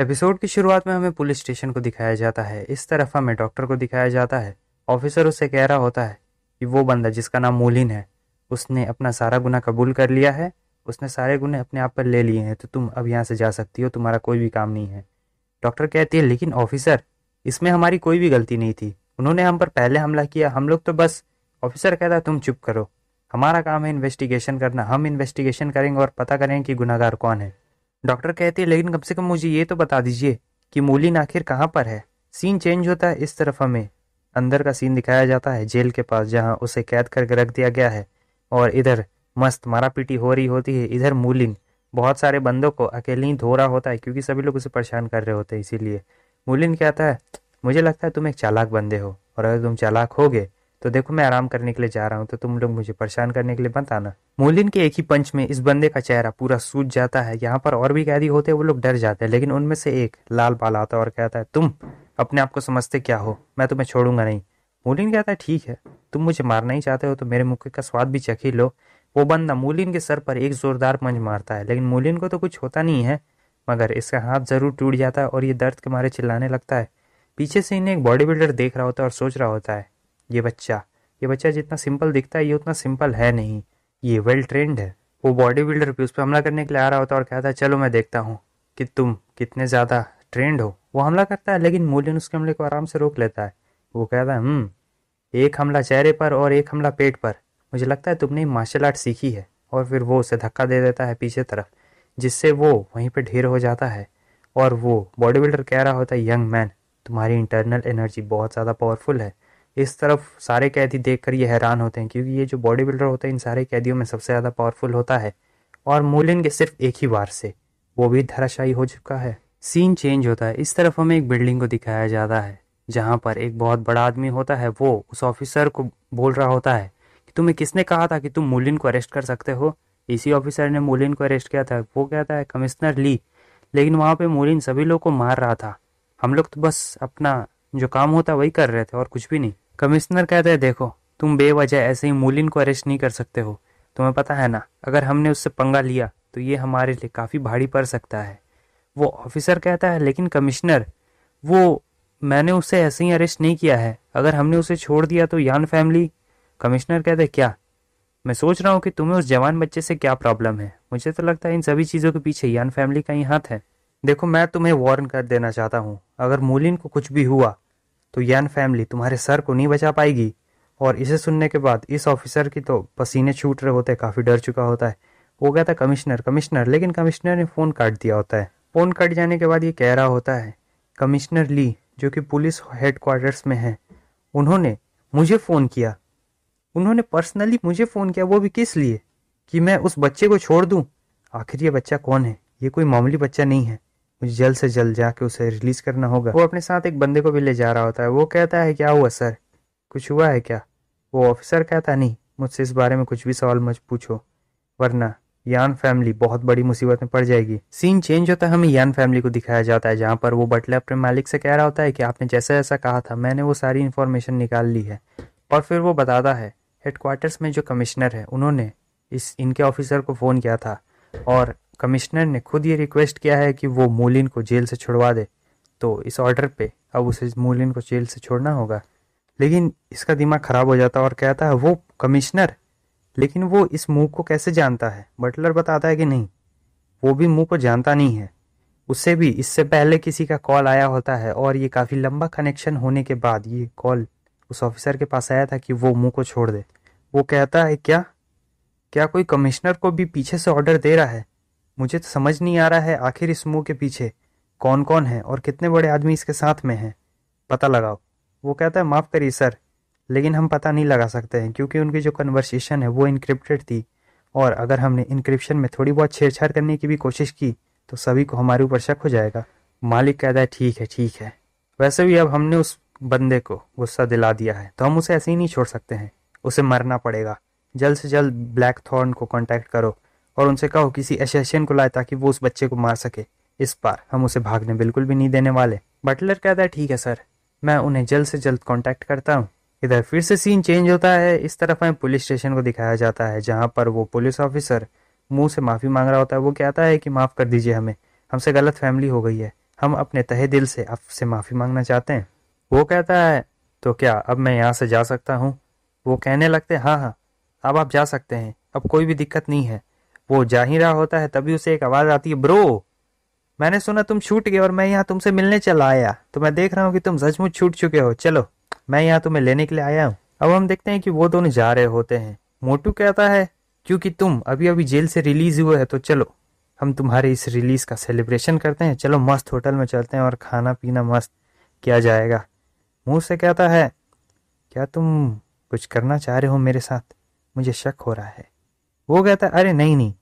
episode की शुरुआत में हमें पुलिस स्टेशन को दिखाया जाता है इस तरफ हमें डॉक्टर को दिखाया जाता है ऑफिसर उससे कह रहा होता है कि वो बंदा जिसका नाम मोलिन है उसने अपना सारा गुना कबूल कर लिया है उसने सारे गुने अपने आप पर ले लिए हैं तो तुम अब यहाँ से जा सकती हो तुम्हारा कोई भी काम नहीं है डॉक्टर कहती है लेकिन ऑफिसर इसमें हमारी कोई भी गलती नहीं थी उन्होंने हम पर पहले हमला किया हम लोग तो बस ऑफिसर कहता है तुम चुप करो हमारा काम है इन्वेस्टिगेशन करना हम इन्वेस्टिगेशन करेंगे और पता करेंगे कि गुनागार कौन है डॉक्टर कहते हैं लेकिन कम से कम मुझे ये तो बता दीजिए कि मूलिन आखिर कहाँ पर है सीन चेंज होता है इस तरफ हमें अंदर का सीन दिखाया जाता है जेल के पास जहाँ उसे कैद करके रख दिया गया है और इधर मस्त मारापीटी हो रही होती है इधर मूलिन बहुत सारे बंदों को अकेले ही धो रहा होता है क्योंकि सभी लोग उसे परेशान कर रहे होते हैं इसीलिए मूलिन कहता है मुझे लगता है तुम एक चालाक बंदे हो और अगर तुम चालाक होगे तो देखो मैं आराम करने के लिए जा रहा हूँ तो तुम लोग मुझे परेशान करने के लिए मत आना मोलिन के एक ही पंच में इस बंदे का चेहरा पूरा सूज जाता है यहाँ पर और भी कैदी होते हैं वो लोग डर जाते हैं लेकिन उनमें से एक लाल बाल आता और कहता है तुम अपने आप को समझते क्या हो मैं तुम्हें छोड़ूंगा नहीं मोलिन कहता है ठीक है तुम मुझे मारना ही चाहते हो तो मेरे मुख्य का स्वाद भी चखी लो वो बंदा मोलिन के सर पर एक जोरदार पंच मारता है लेकिन मोलिन को तो कुछ होता नहीं है मगर इसका हाथ जरूर टूट जाता है और ये दर्द के मारे चिल्लाने लगता है पीछे से इन्हें एक बॉडी बिल्डर देख रहा होता है और सोच रहा होता है ये बच्चा ये बच्चा जितना सिंपल दिखता है ये उतना सिंपल है नहीं ये वेल ट्रेंड है वो बॉडी बिल्डर भी उस पर हमला करने के लिए आ रहा होता और कहता है चलो मैं देखता हूँ कि तुम कितने ज़्यादा ट्रेंड हो वो हमला करता है लेकिन मोलियन उसके हमले को आराम से रोक लेता है वो कहता है हम्म, एक हमला चेहरे पर और एक हमला पेट पर मुझे लगता है तुमने मार्शल आर्ट सीखी है और फिर वो उसे धक्का दे देता है पीछे तरफ जिससे वो वहीं पर ढेर हो जाता है और वो बॉडी बिल्डर कह रहा होता है यंग मैन तुम्हारी इंटरनल एनर्जी बहुत ज़्यादा पावरफुल है इस तरफ सारे कैदी देख ये हैरान होते हैं क्योंकि ये जो बॉडी बिल्डर होता है इन सारे कैदियों में सबसे ज़्यादा पावरफुल होता है और मूलिन के सिर्फ एक ही वार से वो भी धराशायी हो चुका है सीन चेंज होता है इस तरफ हमें एक बिल्डिंग को दिखाया जाता है जहाँ पर एक बहुत बड़ा आदमी होता है वो उस ऑफिसर को बोल रहा होता है कि तुम्हें किसने कहा था कि तुम मोलिन को अरेस्ट कर सकते हो इसी ऑफिसर ने मोलिन को अरेस्ट किया था वो कहता है कमिश्नर ली लेकिन वहाँ पे मुलिन सभी लोग को मार रहा था हम लोग तो बस अपना जो काम होता वही कर रहे थे और कुछ भी नहीं कमिश्नर कहते हैं देखो तुम बेवजह ऐसे ही मुलिन को अरेस्ट नहीं कर सकते हो तुम्हें पता है ना अगर हमने उससे पंगा लिया तो ये हमारे लिए काफ़ी भारी पड़ सकता है वो ऑफिसर कहता है लेकिन कमिश्नर वो मैंने उसे ऐसे ही अरेस्ट नहीं किया है अगर हमने उसे छोड़ दिया तो यान फैमिली कमिश्नर कहते हैं क्या मैं सोच रहा हूँ कि तुम्हें उस जवान बच्चे से क्या प्रॉब्लम है मुझे तो लगता है इन सभी चीज़ों के पीछे यान फैमिली का ही हाथ है देखो मैं तुम्हें वार्न कर देना चाहता हूँ अगर मोलिन को कुछ भी हुआ तो यान फैमिली तुम्हारे सर को नहीं बचा पाएगी और इसे सुनने के बाद इस ऑफिसर की तो पसीने छूट रहे होते काफ़ी डर चुका होता है वो गया था कमिश्नर कमिश्नर लेकिन कमिश्नर ने फ़ोन काट दिया होता है फ़ोन काट जाने के बाद ये कह रहा होता है कमिश्नर ली जो कि पुलिस हेडक्वार्टर्स में है उन्होंने मुझे फ़ोन किया उन्होंने पर्सनली मुझे फ़ोन किया वो भी किस लिए कि मैं उस बच्चे को छोड़ दू आखिर ये बच्चा कौन है ये कोई मामूली बच्चा नहीं है मुझे जल्द से जल्द जाके उसे रिलीज करना होगा वो अपने साथ एक बंदे को भी ले जा रहा होता है वो कहता है क्या हुआ सर कुछ हुआ है क्या वो ऑफिसर कहता नहीं मुझसे इस बारे में कुछ भी सवाल मत पूछो वरना यान फैमिली बहुत बड़ी मुसीबत में पड़ जाएगी सीन चेंज होता है हमें यान फैमिली को दिखाया जाता है जहाँ पर वो बटले अपने मालिक से कह रहा होता है कि आपने जैसा जैसा कहा था मैंने वो सारी इन्फॉर्मेशन निकाल ली है और फिर वो बताता है हेडक्वार्टर्स में जो कमिश्नर है उन्होंने इस इनके ऑफिसर को फ़ोन किया था और कमिश्नर ने खुद ये रिक्वेस्ट किया है कि वो मोलिन को जेल से छुड़वा दे तो इस ऑर्डर पे अब उसे मोलिन को जेल से छोड़ना होगा लेकिन इसका दिमाग खराब हो जाता है और कहता है वो कमिश्नर लेकिन वो इस मुंह को कैसे जानता है बटलर बताता है कि नहीं वो भी मुंह को जानता नहीं है उससे भी इससे पहले किसी का कॉल आया होता है और ये काफ़ी लंबा कनेक्शन होने के बाद ये कॉल उस ऑफिसर के पास आया था कि वो मुंह को छोड़ दे वो कहता है क्या क्या कोई कमिश्नर को भी पीछे से ऑर्डर दे रहा है मुझे तो समझ नहीं आ रहा है आखिर इस मुंह के पीछे कौन कौन है और कितने बड़े आदमी इसके साथ में हैं पता लगाओ वो कहता है माफ़ करिए सर लेकिन हम पता नहीं लगा सकते हैं क्योंकि उनकी जो कन्वर्सेशन है वो इनक्रिप्टेड थी और अगर हमने इनक्रिप्शन में थोड़ी बहुत छेड़छाड़ करने की भी कोशिश की तो सभी को हमारे ऊपर शक हो जाएगा मालिक कहता है ठीक है ठीक है वैसे भी अब हमने उस बंदे को गुस्सा दिला दिया है तो हम उसे ऐसे ही नहीं छोड़ सकते हैं उसे मरना पड़ेगा जल्द से जल्द ब्लैक थॉर्न को कॉन्टैक्ट करो और उनसे कहो किसी एसोसिएशन को लाए ताकि वो उस बच्चे को मार सके इस बार हम उसे भागने बिल्कुल भी नहीं देने वाले बटलर कहता है ठीक है सर मैं उन्हें जल्द से जल्द कॉन्टेक्ट करता हूँ इधर फिर से सीन चेंज होता है इस तरफ हमें पुलिस स्टेशन को दिखाया जाता है जहाँ पर वो पुलिस ऑफिसर मुंह से माफ़ी मांग रहा होता है वो कहता है कि माफ़ कर दीजिए हमें हमसे गलत फैमिली हो गई है हम अपने तहे दिल से आपसे माफ़ी मांगना चाहते हैं वो कहता है तो क्या अब मैं यहाँ से जा सकता हूँ वो कहने लगते हाँ हाँ अब आप जा सकते हैं अब कोई भी दिक्कत नहीं है वो जा ही रहा होता है तभी उसे एक आवाज आती है ब्रो मैंने सुना तुम छूट गए और मैं यहाँ तुमसे मिलने चला आया तो मैं देख रहा हूँ कि तुम सचमुच छूट चुके हो चलो मैं यहाँ तुम्हें लेने के लिए आया हूँ अब हम देखते हैं कि वो दोनों जा रहे होते हैं मोटू कहता है क्योंकि तुम अभी अभी जेल से रिलीज हुए है तो चलो हम तुम्हारे इस रिलीज का सेलिब्रेशन करते हैं चलो मस्त होटल में चलते हैं और खाना पीना मस्त किया जाएगा मुंह से कहता है क्या तुम कुछ करना चाह रहे हो मेरे साथ मुझे शक हो रहा है वो कहता है अरे नहीं नहीं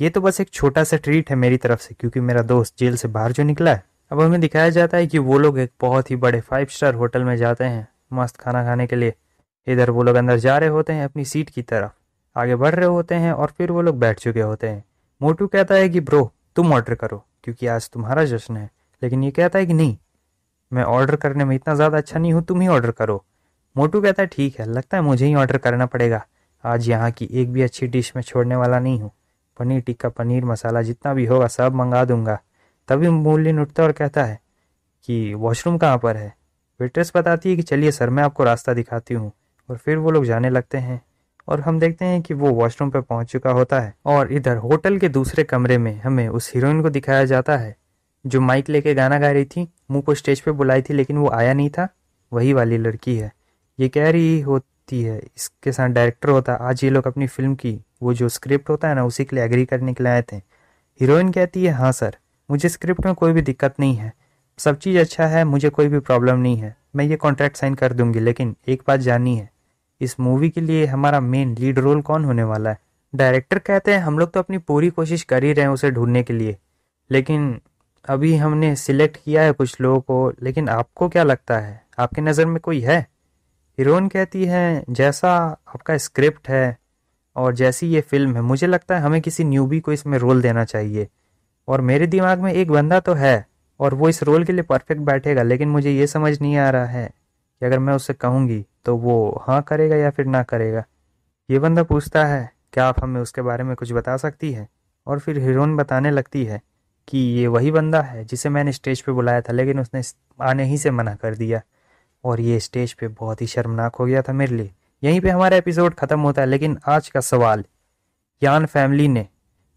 ये तो बस एक छोटा सा ट्रीट है मेरी तरफ से क्योंकि मेरा दोस्त जेल से बाहर जो निकला है अब हमें दिखाया जाता है कि वो लोग एक बहुत ही बड़े फाइव स्टार होटल में जाते हैं मस्त खाना खाने के लिए इधर वो लोग अंदर जा रहे होते हैं अपनी सीट की तरफ आगे बढ़ रहे होते हैं और फिर वो लोग बैठ चुके होते हैं मोटू कहता है कि ब्रो तुम ऑर्डर करो क्योंकि आज तुम्हारा जश्न है लेकिन ये कहता है कि नहीं मैं ऑर्डर करने में इतना ज़्यादा अच्छा नहीं हूँ तुम ही ऑर्डर करो मोटू कहता है ठीक है लगता है मुझे ही ऑर्डर करना पड़ेगा आज यहाँ की एक भी अच्छी डिश में छोड़ने वाला नहीं हूँ पनीर टिक्का पनीर मसाला जितना भी होगा सब मंगा दूंगा तभी मूल्य उठता और कहता है कि वॉशरूम कहाँ पर है वेट्रेस बताती है कि चलिए सर मैं आपको रास्ता दिखाती हूँ और फिर वो लोग जाने लगते हैं और हम देखते हैं कि वो वॉशरूम पर पहुंच चुका होता है और इधर होटल के दूसरे कमरे में हमें उस हीरोइन को दिखाया जाता है जो माइक लेके गाना गा रही थी मुंह को स्टेज पे बुलाई थी लेकिन वो आया नहीं था वही वाली लड़की है ये कह रही हो होती है इसके साथ डायरेक्टर होता है आज ये लोग अपनी फिल्म की वो जो स्क्रिप्ट होता है ना उसी के लिए एग्री करने के लिए आए थे हीरोइन कहती है हाँ सर मुझे स्क्रिप्ट में कोई भी दिक्कत नहीं है सब चीज़ अच्छा है मुझे कोई भी प्रॉब्लम नहीं है मैं ये कॉन्ट्रैक्ट साइन कर दूंगी लेकिन एक बात जाननी है इस मूवी के लिए हमारा मेन लीड रोल कौन होने वाला है डायरेक्टर कहते हैं हम लोग तो अपनी पूरी कोशिश कर ही रहे हैं उसे ढूंढने के लिए लेकिन अभी हमने सिलेक्ट किया है कुछ लोगों को लेकिन आपको क्या लगता है आपकी नज़र में कोई है हिरोइन कहती है जैसा आपका स्क्रिप्ट है और जैसी ये फिल्म है मुझे लगता है हमें किसी न्यूबी को इसमें रोल देना चाहिए और मेरे दिमाग में एक बंदा तो है और वो इस रोल के लिए परफेक्ट बैठेगा लेकिन मुझे ये समझ नहीं आ रहा है कि अगर मैं उससे कहूँगी तो वो हाँ करेगा या फिर ना करेगा ये बंदा पूछता है क्या आप हमें उसके बारे में कुछ बता सकती है और फिर हिरोइन बताने लगती है कि ये वही बंदा है जिसे मैंने स्टेज पे बुलाया था लेकिन उसने आने ही से मना कर दिया और ये स्टेज पे बहुत ही शर्मनाक हो गया था मेरे लिए यहीं पे हमारा एपिसोड ख़त्म होता है लेकिन आज का सवाल यान फैमिली ने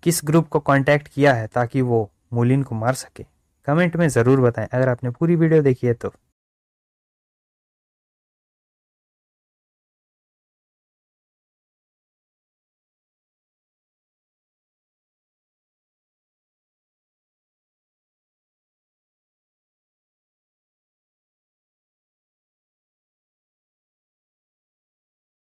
किस ग्रुप को कांटेक्ट किया है ताकि वो मुलिन को मार सके कमेंट में ज़रूर बताएं अगर आपने पूरी वीडियो देखी है तो